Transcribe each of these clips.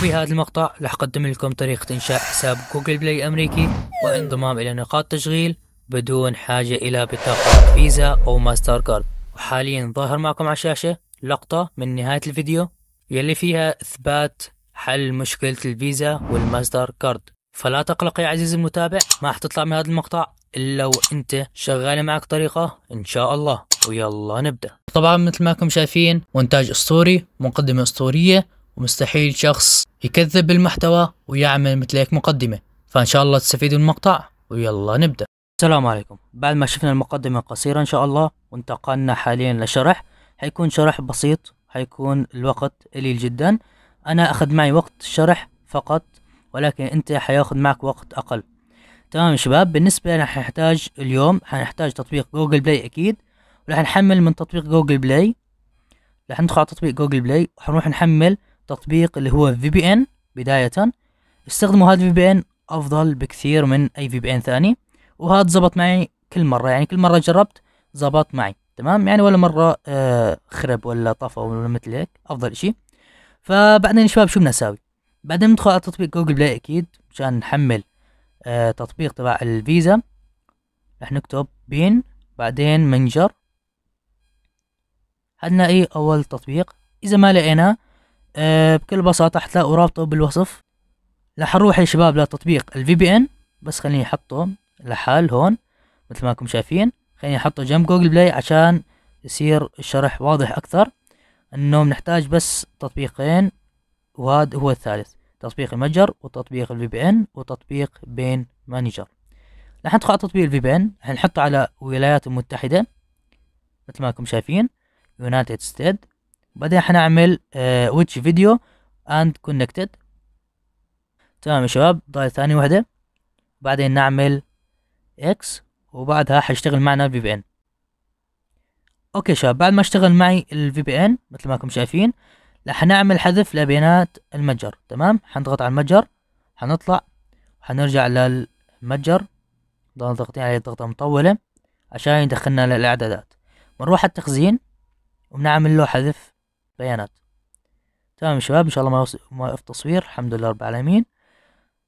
وفي هذا المقطع راح أقدم لكم طريقة إنشاء حساب جوجل بلاي أمريكي والانضمام إلى نقاط تشغيل بدون حاجة إلى بطاقة فيزا أو ماستر كارد وحاليا ظاهر معكم على الشاشة لقطة من نهاية الفيديو يلي فيها إثبات حل مشكلة الفيزا والماستر كارد فلا تقلق يا عزيزي المتابع ما تطلع من هذا المقطع إلا وأنت شغال معك طريقة إن شاء الله ويلا نبدأ طبعا مثل ما كم شايفين مونتاج أسطوري مقدمة أسطورية ومستحيل شخص يكذب بالمحتوى ويعمل مثل هيك مقدمة فإن شاء الله تستفيدوا من المقطع ويلا نبدأ السلام عليكم بعد ما شفنا المقدمة القصيرة إن شاء الله وانتقلنا حاليا لشرح حيكون شرح بسيط حيكون الوقت قليل جدا أنا أخذ معي وقت الشرح فقط ولكن أنت حياخذ معك وقت أقل تمام يا شباب بالنسبة لنا حنحتاج اليوم حنحتاج تطبيق جوجل بلاي أكيد ورح نحمل من تطبيق جوجل بلاي رح ندخل على تطبيق جوجل بلاي وحنروح نحمل تطبيق اللي هو في بي ان بداية استخدموا هذا الفي بي ان افضل بكثير من اي في بي ان ثاني وهذا زبط معي كل مرة يعني كل مرة جربت زبط معي تمام يعني ولا مرة آه خرب ولا طفى ولا مثل هيك افضل اشي فبعدين يا شباب شو بدنا نساوي بعدين ندخل على تطبيق جوجل بلاي اكيد مشان نحمل آه تطبيق تبع الفيزا رح نكتب بين بعدين منجر هنلاقي اول تطبيق اذا ما لقيناه أه بكل بساطة حتلاقوا رابطه بالوصف رح نروح يا شباب لتطبيق الفي بي ان بس خليني احطه لحال هون مثل ما انكم شايفين خليني احطه جنب جوجل بلاي عشان يصير الشرح واضح اكثر انه بنحتاج بس تطبيقين وهذا هو الثالث تطبيق المتجر وتطبيق الفي بي ان وتطبيق بين مانجر رح ندخل على تطبيق الفي بي ان رح نحطه على الولايات المتحدة مثل ما انكم شايفين يونايتد ستيت بعدين حنعمل ويتش فيديو اند كونكتد تمام يا شباب ضايل ثاني وحده بعدين نعمل اكس وبعدها حيشتغل معنا الفي بي ان اوكي شباب بعد ما اشتغل معي الفي بي ان مثل ما انكم شايفين رح نعمل حذف لبيانات المتجر تمام حنضغط على المتجر حنطلع حنرجع للمتجر نضل ضغطين عليه ضغطة مطولة عشان يدخلنا للإعدادات بنروح على التخزين وبنعمل له حذف بيانات تمام يا شباب ان شاء الله ما, وص... ما يوقف تصوير الحمد لله رب العالمين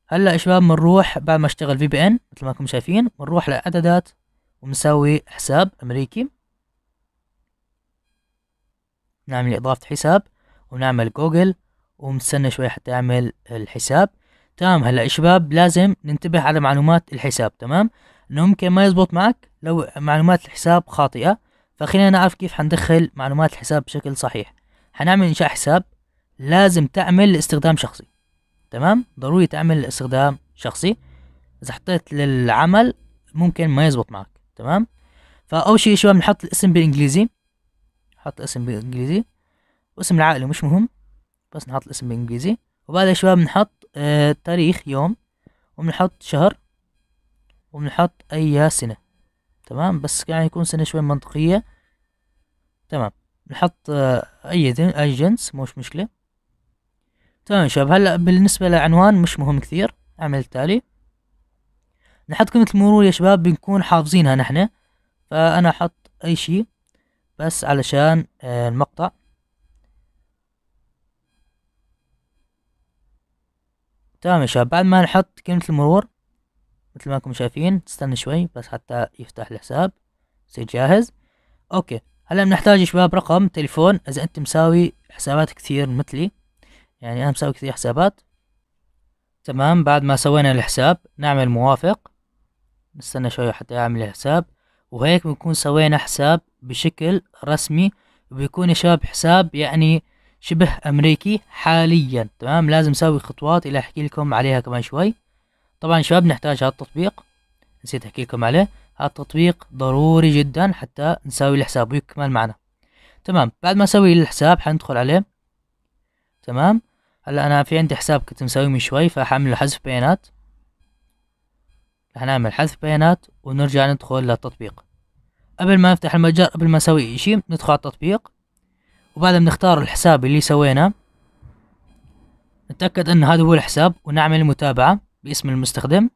هلا يا شباب بنروح بعد ما اشتغل في بي ان مثل ما انكم شايفين بنروح لاعدادات وبنسوي حساب امريكي نعمل اضافه حساب ونعمل جوجل ونستنى شوي حتى يعمل الحساب تمام هلا شباب لازم ننتبه على معلومات الحساب تمام انه ممكن ما يزبط معك لو معلومات الحساب خاطئه فخلينا نعرف كيف حندخل معلومات الحساب بشكل صحيح هنعمل انشاء حساب لازم تعمل استخدام شخصي تمام ضروري تعمل استخدام شخصي اذا حطيت للعمل ممكن ما يزبط معك تمام فاول شيء شباب بنحط الاسم بالانجليزي حط الاسم بالانجليزي واسم العائله مش مهم بس نحط الاسم بالانجليزي وبعدها يا شباب بنحط آه تاريخ يوم وبنحط شهر وبنحط اي سنه تمام بس يعني يكون سنه شوي منطقيه تمام نحط آه، اي اي جنس مش مشكلة تمام شباب هلا بالنسبة للعنوان مش مهم كثير اعمل التالي نحط كلمة المرور يا شباب بنكون حافظينها نحن فانا احط اي شي بس علشان آه، المقطع تمام يا شباب بعد ما نحط كلمة المرور مثل ما انكم شايفين استنى شوي بس حتى يفتح الحساب يصير جاهز اوكي هلا بنحتاج شباب رقم تليفون اذا انت مساوي حسابات كثير مثلي يعني انا مساوي كثير حسابات تمام بعد ما سوينا الحساب نعمل موافق نستنى شوية حتى يعمل الحساب وهيك بنكون سوينا حساب بشكل رسمي وبيكون يا شباب حساب يعني شبه امريكي حاليا تمام لازم نسوي خطوات الى احكي لكم عليها كمان شوي طبعا شباب نحتاج هالتطبيق نسيت احكي لكم عليه هذا التطبيق ضروري جدا حتى نسوي الحساب ويكمل معنا تمام بعد ما اسوي الحساب حندخل عليه تمام هلا انا في عندي حساب كنت مسويه من شوي فحعمله حذف بيانات حنعمل حذف بيانات ونرجع ندخل للتطبيق قبل ما نفتح المتجر قبل ما اسوي اي شيء ندخل على التطبيق وبعدها بنختار الحساب اللي سويناه نتأكد ان هذا هو الحساب ونعمل متابعة باسم المستخدم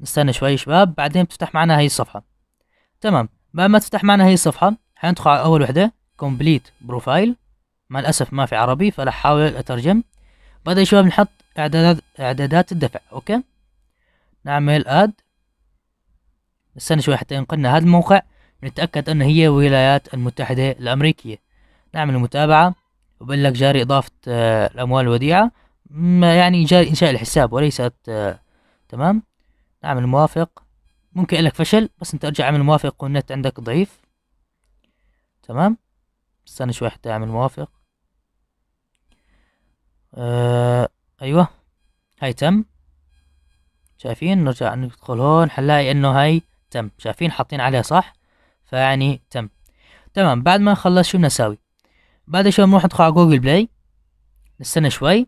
نستنى شوي شباب بعدين بتفتح معنا هاي الصفحة تمام بعد ما تفتح معنا هاي الصفحة حندخل على أول وحدة كومبليت بروفايل مع الأسف ما في عربي فراح أحاول أترجم بعدين يا شباب نحط إعدادات إعدادات الدفع أوكي نعمل آد نستنى شوي حتى ينقلنا هذا الموقع نتأكد أن هي الولايات المتحدة الأمريكية نعمل متابعة وبقول لك جاري إضافة آه، الأموال الوديعة يعني جاري إنشاء الحساب وليست آه، تمام اعمل موافق ممكن لك فشل بس انت ارجع اعمل موافق والنت عندك ضعيف تمام استنى شوي حتى اعمل موافق آه ايوه هاي تم شايفين نرجع ندخل هون حنلاقي انه هاي تم شايفين حاطين عليها صح فيعني تم تمام بعد ما نخلص شو بنساوي بعد شوي بنروح ندخل على جوجل بلاي نستنى شوي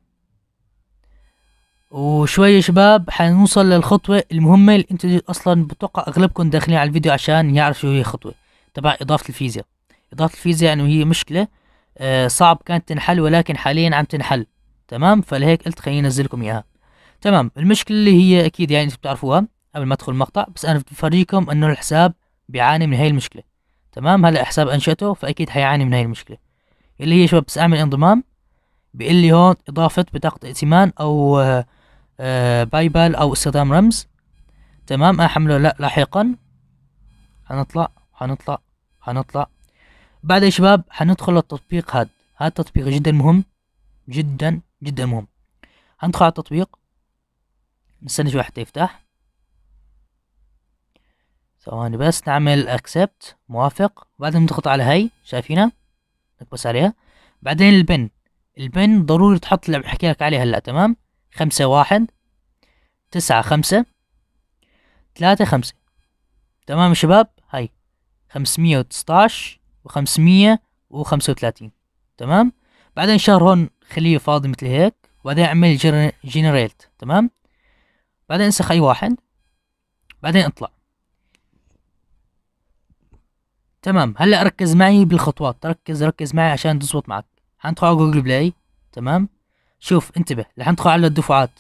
وشوية شباب حنوصل للخطوة المهمة اللي انتوا اصلا بتوقع اغلبكم داخلين على الفيديو عشان يعرف شو هي خطوة تبع اضافة الفيزياء اضافة الفيزياء يعني هي مشكلة آه صعب كانت تنحل ولكن حاليا عم تنحل تمام فلهيك قلت خليني انزلكم اياها تمام المشكلة اللي هي اكيد يعني انتوا بتعرفوها قبل ما ادخل المقطع بس انا بفرجيكم انه الحساب بيعاني من هاي المشكلة تمام هلا حساب انشأته فاكيد حيعاني من هاي المشكلة اللي هي شباب بس اعمل انضمام بيقول لي هون اضافة بطاقة ائتمان او آه باي آه، بال او استخدام رمز تمام احمله آه، لاحقا هنطلع هنطلع هنطلع بعد يا شباب هندخل التطبيق هاد هاد تطبيق جدا مهم جدا جدا مهم هندخل على التطبيق نستنى شوي حتى يفتح ثواني بس نعمل اكسبت موافق بعدين نضغط على هاي شايفينها نكبس عليها بعدين البن البن ضروري تحط اللي بحكي لك عليه هلا تمام خمسة واحد تسعة خمسة ثلاثة خمسة تمام شباب هاي خمسمية وتسطاش وخمسمية وخمسة وثلاثين تمام بعدين شهر هون خليه فاضي مثل هيك وبعدين اعمل جنريت تمام بعدين انسخ اي واحد بعدين اطلع تمام هلا ركز معي بالخطوات ركز ركز معي عشان تزبط معك حندخل على جوجل بلاي تمام شوف انتبه رح تدخل على الدفعات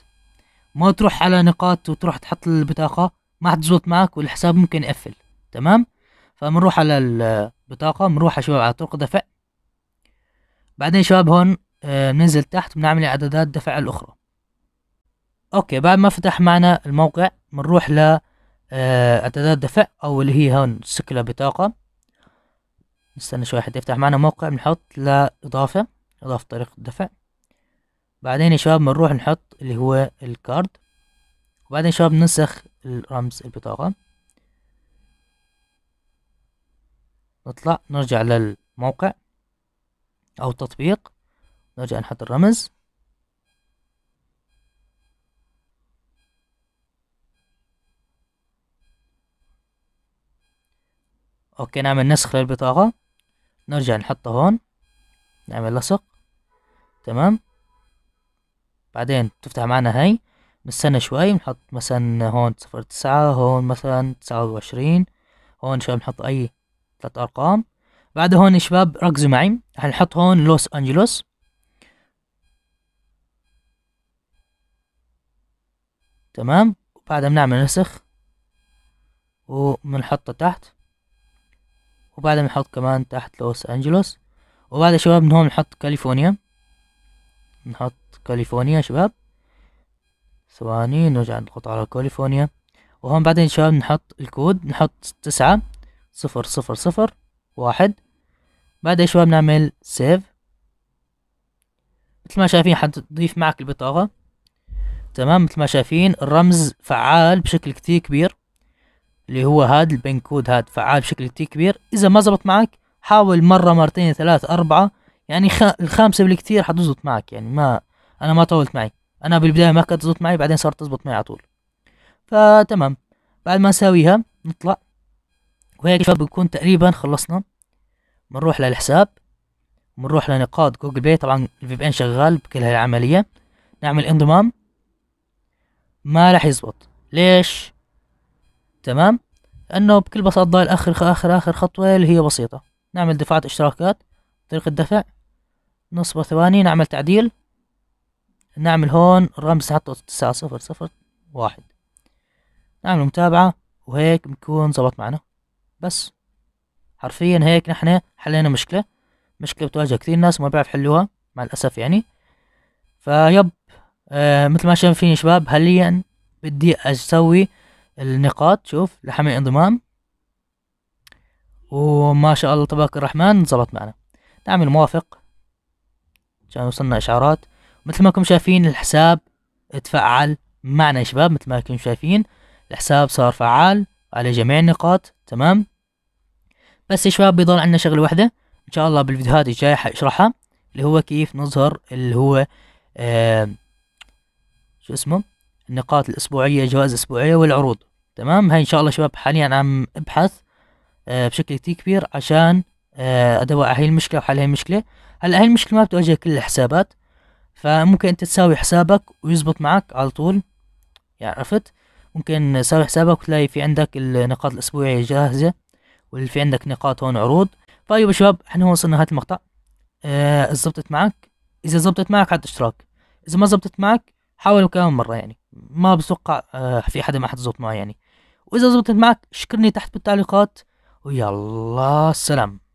ما تروح على نقاط وتروح تحط البطاقة ما حتزبط معك والحساب ممكن يقفل تمام فبنروح على البطاقة بنروح على شباب على طرق دفع بعدين شباب هون آه، بننزل تحت بنعمل اعدادات دفع الاخرى اوكي بعد ما فتح معنا الموقع بنروح ل آه، اعدادات دفع او اللي هي هون سكلة بطاقة نستنى شوي حتى يفتح معنا موقع بنحط لإضافة إضافة طريقة دفع بعدين يا شباب بنروح نحط اللي هو الكارد وبعدين يا شباب ننسخ الرمز البطاقة نطلع نرجع للموقع أو التطبيق نرجع نحط الرمز اوكي نعمل نسخ للبطاقة نرجع نحطها هون نعمل لصق تمام بعدين تفتح معنا هاي نستنى شوي نحط مثلا هون صفر تسعة هون مثلا تسعة وعشرين هون شباب نحط أي ثلاث أرقام بعد هون يا شباب ركزوا معي هنحط هون لوس أنجلوس تمام وبعدها بنعمل نسخ وبنحطه تحت وبعدها بنحط كمان تحت لوس أنجلوس وبعدها شباب من هون نحط كاليفورنيا نحط كاليفورنيا شباب ثواني نرجع نضغط على كاليفورنيا وهون بعدين شباب نحط الكود نحط تسعة صفر صفر صفر واحد بعد شباب نعمل سيف مثل ما شايفين حتضيف معك البطاقة تمام مثل ما شايفين الرمز فعال بشكل كتير كبير اللي هو هاد البين كود هاد فعال بشكل كتير كبير اذا ما زبط معك حاول مرة مرتين ثلاث اربعة يعني الخامسة بالكتير حتزبط معك يعني ما انا ما طولت معي انا بالبدايه ما كانت تزبط معي بعدين صارت تزبط معي على طول فتمام بعد ما نساويها نطلع وهيك شباب بكون تقريبا خلصنا بنروح للحساب بنروح لنقاط جوجل باي طبعا الفي بي ان شغال بكل هالعملية نعمل انضمام ما راح يزبط ليش تمام لانه بكل بساطة ضايل اخر اخر اخر خطوة اللي هي بسيطة نعمل دفعات اشتراكات طريقة دفع نصبر ثواني نعمل تعديل نعمل هون رمز حطه تسعة صفر صفر واحد نعمل متابعة وهيك بنكون زبط معنا بس حرفيا هيك نحن حلينا مشكلة مشكلة بتواجه كثير ناس ما بيعرف يحلوها مع الأسف يعني فيب آه مثل ما شايفين يا شباب حاليا بدي أسوي النقاط شوف لحمل انضمام وما شاء الله تبارك الرحمن زبط معنا نعمل موافق عشان وصلنا إشعارات مثل ما كم شايفين الحساب اتفعل معنا يا شباب مثل ما كم شايفين الحساب صار فعال على جميع النقاط تمام بس يا شباب بيضل عندنا شغله واحده ان شاء الله بالفيديوهات الجايه حاشرحها اللي هو كيف نظهر اللي هو آه شو اسمه النقاط الاسبوعيه جواز الاسبوعيه والعروض تمام هاي ان شاء الله شباب حاليا عم ابحث آه بشكل كتير كبير عشان آه ادوى على هاي المشكله وحل هاي المشكله هلا هاي المشكله ما بتواجه كل الحسابات فممكن انت تساوي حسابك ويزبط معك على طول يعني عرفت ممكن تساوي حسابك وتلاقي في عندك النقاط الاسبوعيه جاهزه واللي في عندك نقاط هون عروض طيب يا شباب احنا هون وصلنا نهاية المقطع آه زبطت معك اذا زبطت معك حط اشتراك اذا ما زبطت معك حاول كمان مره يعني ما بتوقع آه في حدا ما حتزبط معه يعني واذا زبطت معك شكرني تحت بالتعليقات ويلا سلام